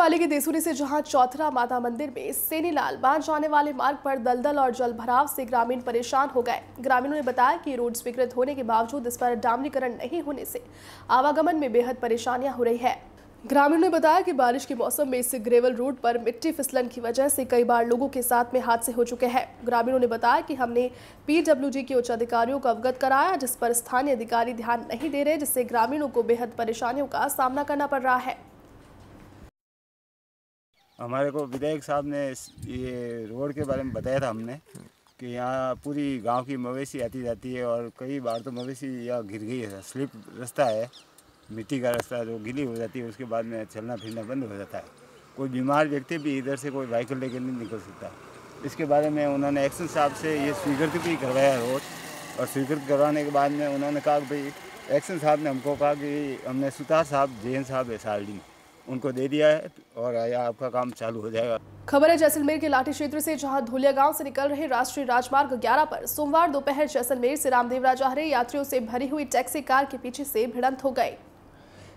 वाले के देसूरी से जहां चौथरा माता मंदिर में सेनीलाल बांध जाने वाले मार्ग पर दलदल और जल भराव से ग्रामीण परेशान हो गए ग्रामीणों ने बताया कि रोड स्वीकृत होने के बावजूद इस पर डामरीकरण नहीं होने से आवागमन में बेहद परेशानियां हो रही है ग्रामीणों ने बताया कि बारिश के मौसम में इस ग्रेवल रोड पर मिट्टी फिसलन की वजह से कई बार लोगों के साथ में हादसे हो चुके हैं ग्रामीणों ने बताया कि हमने पीडब्ल्यूडी के उच्च अधिकारियों को अवगत कराया जिस पर स्थानीय अधिकारी ध्यान नहीं दे रहे जिससे ग्रामीणों को बेहद परेशानियों का सामना करना पड़ रहा है हमारे को विधायक साहब ने ये रोड के बारे में बताया था हमने कि यहाँ पूरी गांव की मवेशी आती जाती है और कई बार तो मवेशी यहाँ गिर गई है स्लिप रास्ता है मिट्टी का रास्ता जो गिली हो जाती है उसके बाद में चलना फिरना बंद हो जाता है कोई बीमार व्यक्ति भी इधर से कोई व्हीकल लेकर नहीं निकल सकता इसके बारे में उन्होंने एक्शन साहब से ये स्वीकृत भी करवाया रोड और स्वीकृत करवाने के बाद में उन्होंने कहा भाई एक्शन साहब ने हमको कहा कि हमने सुतार साहब जैन साहब है सालडी में उनको दे दिया है और आपका काम चालू हो जाएगा खबर है जैसलमेर के लाठी क्षेत्र से जहां धुलिया गांव से निकल रहे राष्ट्रीय राजमार्ग 11 पर सोमवार दोपहर जैसलमेर से रामदेव राजा रहे यात्रियों से भरी हुई टैक्सी कार के पीछे से भिड़ंत हो गए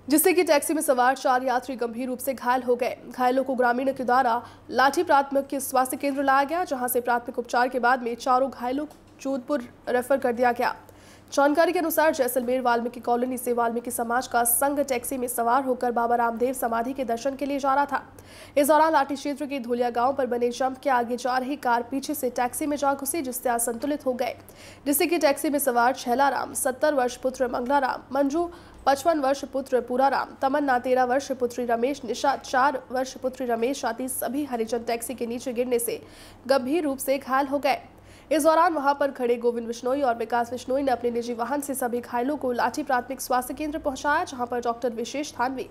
जिससे कि टैक्सी में सवार चार यात्री गंभीर रूप से घायल हो गए घायलों को ग्रामीण के द्वारा लाठी प्राथमिक के स्वास्थ्य केंद्र लाया गया जहाँ से प्राथमिक उपचार के बाद में चारों घायलों को जोधपुर रेफर कर दिया गया जानकारी के अनुसार जैसलमेर वाल्मीकि कॉलोनी से वाल्मीकि समाज का संघ टैक्सी में सवार होकर बाबा रामदेव समाधि के दर्शन के लिए जा रहा था इस दौरान लाठी क्षेत्र के धोलिया गांव पर बने जंप के आगे जा रही कार पीछे से टैक्सी में जा घुसी जिससे असंतुलित हो गए जिससे कि टैक्सी में सवार छैलाराम सत्तर वर्ष पुत्र मंगलाराम मंजू पचपन वर्ष पुत्र पूरा राम तमन्ना तेरह वर्ष पुत्री रमेश निशा चार वर्ष पुत्री रमेश आदि सभी हरिजन टैक्सी के नीचे गिरने से गंभीर रूप से घायल हो गए इस दौरान वहां पर खड़े गोविंद बिश्नोई और विकास विश्नोई ने अपने निजी वाहन से सभी घायलों को लाठी प्राथमिक स्वास्थ्य केंद्र पहुंचाया जहां पर डॉक्टर विशेष थानवी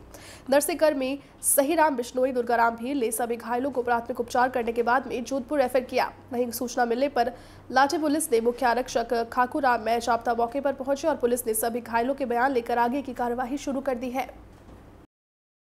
सही सहीराम बिश्नोई दुर्गाराम भील ने सभी घायलों को प्राथमिक उपचार करने के बाद में जोधपुर रेफर किया वहीं सूचना मिलने पर लाठी पुलिस ने मुख्य आरक्षक खाकूराम मैच आपता मौके पर पहुंचे और पुलिस ने सभी घायलों के बयान लेकर आगे की कार्यवाही शुरू कर दी है